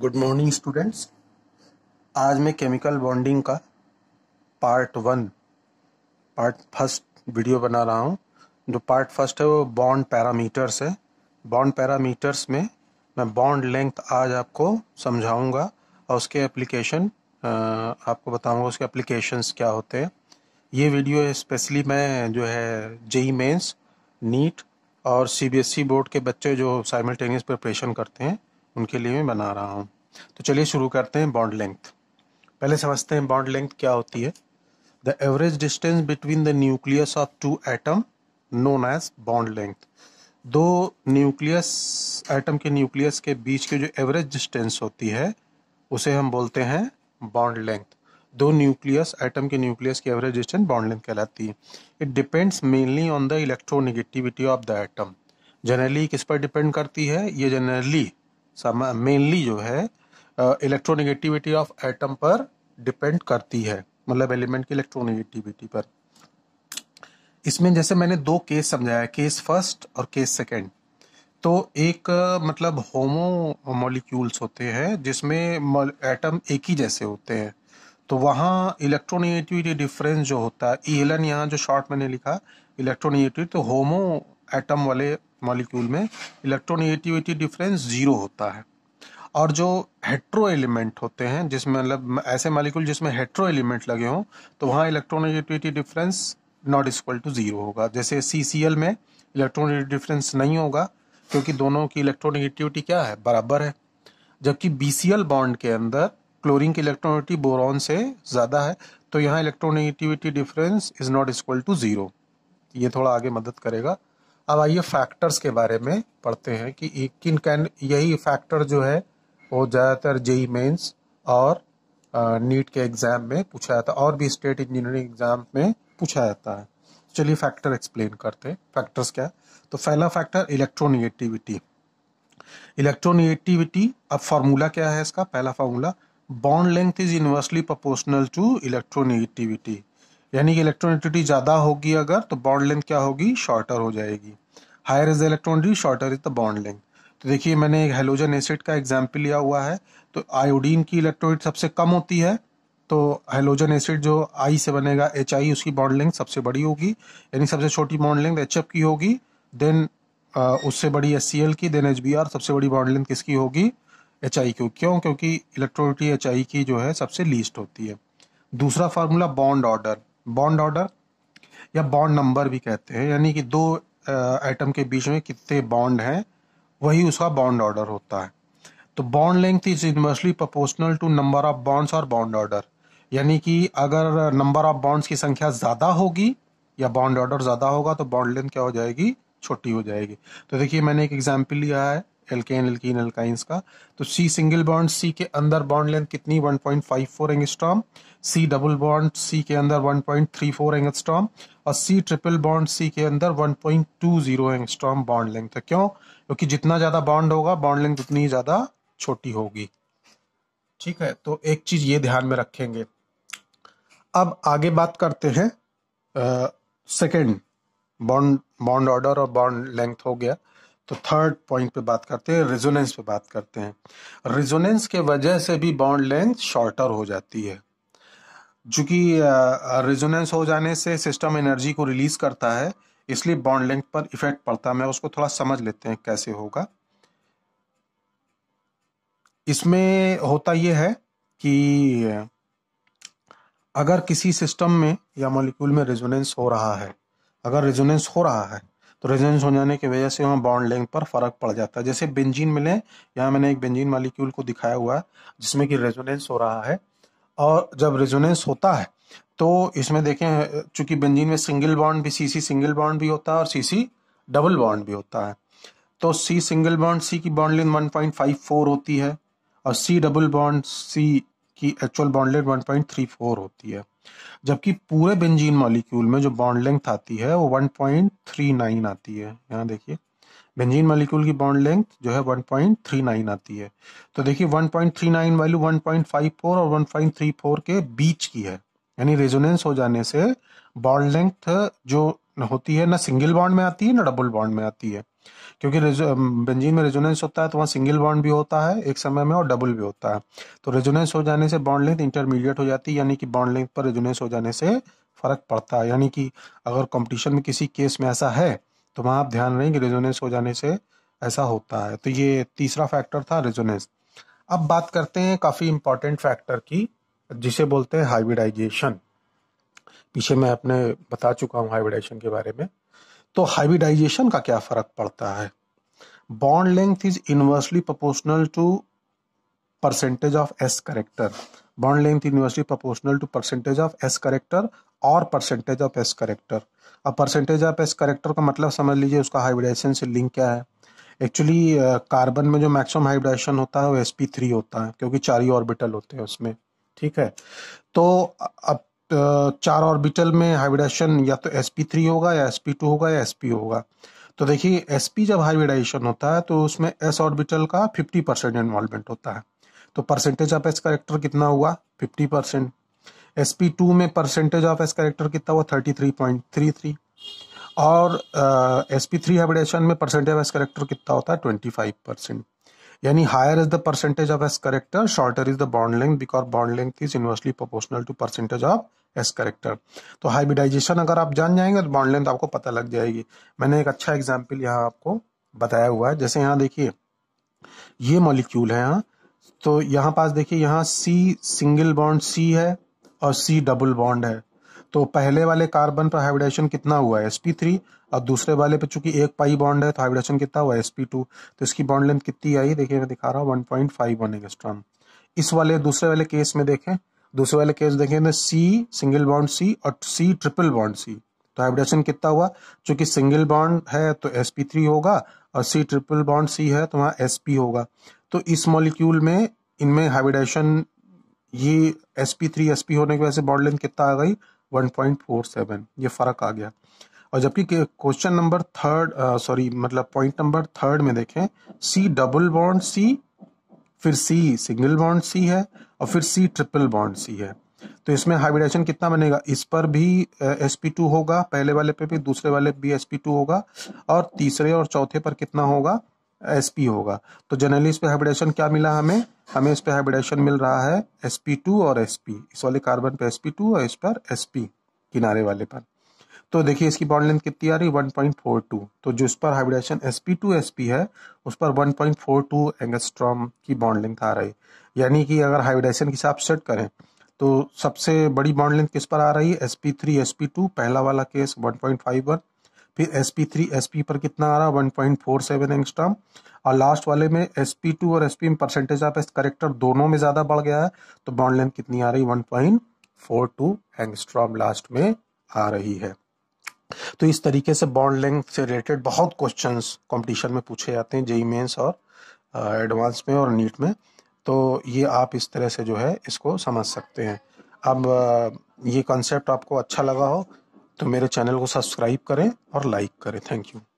good morning students आज मैं chemical bonding का part one part first video बना रहा हूँ जो पार्ट फर्स्ट है वो बॉन्ड पैरामीटर्स है बॉन्ड पैरामीटर्स में मैं बॉन्ड लेंथ आज आपको समझाऊंगा और उसके एप्लीकेशन आपको बताऊंगा उसके एप्लीकेशंस क्या होते हैं ये वीडियो स्पेशली मैं जो है जेई मेन्स नीट और सीबीएसई बोर्ड e के बच्चे जो साइमल्टेनियस प्रिपरेशन करते हैं उनके लिए मैं बना रहा हूँ तो चलिए शुरू करते हैं बॉन्ड लेंथ पहले समझते हैं बॉन्ड लेंथ क्या होती है the average distance between the nucleus of two atom known as bond length दो न्यूक्लियस एटम के न्यूक्लियस के बीच के जो एवरेज डिस्टेंस होती है उसे हम बोलते हैं बॉन्ड लेंथ दो न्यूक्लियस एटम के न्यूक्लियस की एवरेज डिस्टेंस बॉन्ड लेंथ कहलाती है it depends mainly on the electronegativity of the atom generally किस पर डिपेंड करती है ये जनरली मेनली जो है इलेक्ट्रोनिगेटिविटी ऑफ एटम पर डिपेंड करती है मतलब एलिमेंट की इलेक्ट्रोनिगेटिविटी पर इसमें जैसे मैंने दो केस समझाया केस फर्स्ट और केस सेकेंड तो एक मतलब होमो मॉलिक्यूल्स होते हैं जिसमें एटम एक ही जैसे होते हैं तो वहाँ इलेक्ट्रोनिगेटिविटी डिफरेंस जो होता है ई एल एन यहाँ जो शॉर्ट मैंने लिखा इलेक्ट्रोनिगेटिविटी तो होमो एटम वाले मॉलिक्यूल में इलेक्ट्रोनिगेटिविटी डिफरेंस ज़ीरो होता है और जो हेट्रो एलिमेंट होते हैं जिसमें मतलब ऐसे मालिक्यूल जिसमें हेट्रो एलिमेंट लगे हों तो वहाँ electronegativity difference not equal to zero होगा जैसे सी में इलेक्ट्रोनेगेटिव डिफरेंस नहीं होगा क्योंकि दोनों की इलेक्ट्रोनिगेटिविटी क्या है बराबर है जबकि बी बॉन्ड के अंदर क्लोरिन की इलेक्ट्रोनिटी बोरॉन से ज़्यादा है तो यहाँ electronegativity difference is not equal to zero ये थोड़ा आगे मदद करेगा अब आइए फैक्टर्स के बारे में पढ़ते हैं कि किन कैन यही फैक्टर जो है वो ज़्यादातर जेई मेंस और नीट के एग्ज़ाम में पूछा जाता है और भी स्टेट इंजीनियरिंग एग्ज़ाम में पूछा जाता है चलिए फैक्टर एक्सप्लेन करते हैं फैक्टर्स क्या तो पहला फैक्टर इलेक्ट्रोनिगेटिविटी इलेक्ट्रोनिगेटिविटी अब फार्मूला क्या है इसका पहला formula bond length is universally proportional to electronegativity यानी कि इलेक्ट्रॉनिटिविटी ज़्यादा होगी अगर तो बॉन्ड लेंथ क्या होगी शॉर्टर हो जाएगी higher is the electronegativity shorter is the bond length तो देखिए मैंने एक हेलोजन एसिड का एग्जाम्पल लिया हुआ है तो आयोडीन की इलेक्ट्रोनिट सबसे कम होती है तो हेलोजन एसिड जो आई से बनेगा एच आई उसकी बॉन्ड लेंथ सबसे बड़ी होगी यानी सबसे छोटी बॉन्ड लेंथ एच की होगी देन उससे बड़ी एस सी एल की देन एच बी आर सबसे बड़ी बॉन्ड लेंथ किसकी होगी एच आई क्यों क्यों क्योंकि इलेक्ट्रोनिटी एच आई की जो है सबसे लीस्ट होती है दूसरा formula bond order bond order या बॉन्ड नंबर भी कहते हैं यानी कि दो आइटम के बीच में कितने बॉन्ड हैं वही उसका बॉन्ड ऑर्डर होता है तो bond length is inversely proportional to number of bonds और बॉन्ड ऑर्डर यानी कि अगर नंबर ऑफ बॉन्ड्स की संख्या ज़्यादा होगी या बॉन्ड ऑर्डर ज़्यादा होगा तो बॉन्ड लेंथ क्या हो जाएगी छोटी हो जाएगी तो देखिए मैंने एक एग्जाम्पल लिया है एल्केन एल्कीन एल्काइंस का तो सी सिंगल बॉन्ड सी के अंदर बॉन्ड लेंथ कितनी 1.54 point angstrom C double bond C के अंदर 1.34 पॉइंट एंगस्ट्रॉम और सी ट्रिपल बॉन्ड सी के अंदर 1.20 पॉइंट एंगस्ट्रॉम बॉन्ड लेंथ है क्यों क्योंकि तो जितना ज़्यादा बॉन्ड होगा बॉन्ड लेंथ उतनी ज़्यादा छोटी होगी ठीक है तो एक चीज़ ये ध्यान में रखेंगे अब आगे बात करते हैं सेकेंड बॉन्ड बॉन्ड ऑर्डर और बॉन्ड लेंथ हो गया तो थर्ड पॉइंट पे बात करते हैं रेजोनेंस पे बात करते हैं रेजोनेंस के वजह से भी बॉन्ड लेंथ शॉर्टर हो जाती है चूंकि रेजोनेंस हो जाने से सिस्टम एनर्जी को रिलीज करता है इसलिए बॉन्ड लेंथ पर इफेक्ट पड़ता है मैं उसको थोड़ा समझ लेते हैं कैसे होगा इसमें होता यह है कि अगर किसी सिस्टम में या मॉलिक्यूल में रेजोनेंस हो रहा है अगर रेजोनेंस हो रहा है तो रेजेंस हो जाने की वजह से वहाँ बॉन्ड लेंथ पर फर्क पड़ जाता है जैसे बेंजीन मिले यहाँ मैंने एक बेंजीन मालिक्यूल को दिखाया हुआ है जिसमें कि रेजोनेंस हो रहा है और जब रेजोनेंस होता है तो इसमें देखें चूंकि बेंजीन में सिंगल बॉन्ड भी सी सी सिंगल बॉन्ड भी होता है और सी सी डबल बॉन्ड भी होता है तो सी सिंगल बॉन्ड सी की बॉन्ड लेंथ वन होती है और सी डबल बॉन्ड सी की एक्चुअल बॉन्ड लेंथ फोर होती है जबकि पूरे बेंजीन मॉलिक्यूल में जो बॉन्ड लेंथ आती है वो वन पॉइंट थ्री नाइन आती है यहाँ देखिए बेंजीन मॉलिक्यूल की बॉन्ड लेंथ जो है वन पॉइंट थ्री नाइन आती है तो देखिए one point three nine value one point five four और वन पॉइंट थ्री फोर के बीच की है यानी रेजोनेंस हो जाने से बॉन्ड लेंथ जो होती है ना सिंगल बॉन्ड में आती है ना डबल बॉन्ड में आती है क्योंकि बेंजीन में रेजोनेंस होता है तो वहाँ सिंगल बॉन्ड भी होता है एक समय में और डबल भी होता है तो रेजोनेंस हो जाने से बॉन्ड लेंथ इंटरमीडिएट हो जाती है यानी कि बॉन्ड लेंथ पर रेजोनेंस हो जाने से फर्क पड़ता है यानी कि अगर कॉम्पिटिशन में किसी केस में ऐसा है तो वहाँ आप ध्यान रखें कि रेजोनेंस हो जाने से ऐसा होता है तो ये तीसरा फैक्टर था रेजोनेंस अब बात करते हैं काफ़ी इंपॉर्टेंट फैक्टर की जिसे बोलते हैं हाइब्रिडाइजेशन पीछे मैं अपने बता चुका हूँ हाइब्रिडाइजेशन के बारे में तो हाइब्रिडाइजेशन का क्या फर्क पड़ता है bond length is inversely proportional to percentage of S character bond length inversely proportional to percentage of S character और परसेंटेज ऑफ एस करेक्टर अब परसेंटेज ऑफ एस करेक्टर का मतलब समझ लीजिए उसका हाइब्रिडाइजेशन से लिंक क्या है एक्चुअली कार्बन uh, में जो मैक्सिमम हाइब्रिडाइजेशन होता है वो एस थ्री होता है क्योंकि चार ही ऑर्बिटल होते हैं उसमें ठीक है तो अब चार ऑर्बिटल में हाइब्रिडाइजेशन या तो एस थ्री होगा या एस टू होगा या एस होगा तो देखिए एस जब हाइब्रिडाइजेशन होता है तो उसमें एस ऑर्बिटल का फिफ्टी परसेंट इन्वॉल्वमेंट होता है तो परसेंटेज ऑफ एस करेक्टर कितना हुआ फिफ्टी परसेंट एस टू में परसेंटेज ऑफ एस करेक्टर कितना हुआ thirty three point three three और एस पी थ्री में परसेंटेज ऑफ एस करेक्टर कितना होता है ट्वेंटी फाइव परसेंट यानी higher is the percentage of S character shorter is the bond length because bond length is inversely proportional to percentage of S character तो hybridization अगर आप जान जाएंगे तो बॉन्ड लेंथ आपको पता लग जाएगी मैंने एक अच्छा एग्जाम्पल यहाँ आपको बताया हुआ है जैसे यहाँ देखिए ये मॉलिक्यूल है यहाँ तो यहाँ पास देखिए यहाँ सी सिंगल बॉन्ड सी है और सी डबल बॉन्ड है तो पहले वाले कार्बन पर हाइब्रिडेशन कितना हुआ है sp3 और दूसरे वाले पे चूंकि एक पाई बॉन्ड है तो हाइब्रिडेशन कितना हुआ है एसपी तो इसकी बॉन्ड लेंथ कितनी आई देखिए मैं दिखा रहा हूँ one point five one angstrom इस वाले दूसरे वाले केस में देखें दूसरे वाले केस देखें तो सी सिंगल बॉन्ड सी और सी ट्रिपल बॉन्ड सी तो हाइब्रिडेशन कितना हुआ चूंकि सिंगल बॉन्ड है तो sp3 होगा और सी ट्रिपल बॉन्ड सी है तो वहाँ एस होगा तो इस मॉलिक्यूल में इनमें हाइब्रिडेशन ये sp3 sp होने की वजह से बॉन्ड लेंथ कितना आ गई 1.47 ये फ़र्क आ गया और जबकि क्वेश्चन नंबर थर्ड सॉरी मतलब पॉइंट नंबर थर्ड में देखें सी डबल बॉन्ड सी फिर सी सिंगल बॉन्ड सी है और फिर सी ट्रिपल बॉन्ड सी है तो इसमें हाइब्रिडाइजेशन कितना बनेगा इस पर भी एस पी टू होगा पहले वाले पे भी दूसरे वाले भी एस पी टू होगा और तीसरे और चौथे पर कितना होगा एस पी होगा तो जनरली इस पर हाइब्रिडेशन क्या मिला हमें हमें इस पर हाइब्रिडेशन मिल रहा है एस पी टू और एस पी इस वाले कार्बन पर एस पी टू और इस पर एस पी किनारे वाले पर तो देखिए इसकी बॉन्ड लेंथ कितनी आ रही है 1.42 तो जिस पर hybridisation S P two S P है उस पर 1.42 एंगस्ट्रॉम की बॉन्ड लेंथ आ रही है यानी कि अगर हाइब्रिडेशन के हिसाब सेट करें तो सबसे बड़ी बॉन्ड लेंथ किस पर आ रही है S P three S P two पहला वाला केस 1.51 फिर S P three S P पर कितना आ रहा है one point four seven angstrom और लास्ट वाले में एस पी टू और एस पी में परसेंटेज ऑफ एस करेक्टर दोनों में ज़्यादा बढ़ गया है तो बॉन्ड लेंथ कितनी आ रही one point four two angstrom last में आ रही है तो इस तरीके से बॉन्ड लेंथ से रिलेटेड बहुत क्वेश्चन कॉम्पिटिशन में पूछे जाते हैं जेई मेन्स और एडवांस में और नीट में तो ये आप इस तरह से जो है इसको समझ सकते हैं अब ये कॉन्सेप्ट आपको अच्छा लगा हो तो मेरे चैनल को सब्सक्राइब करें और लाइक करें थैंक यू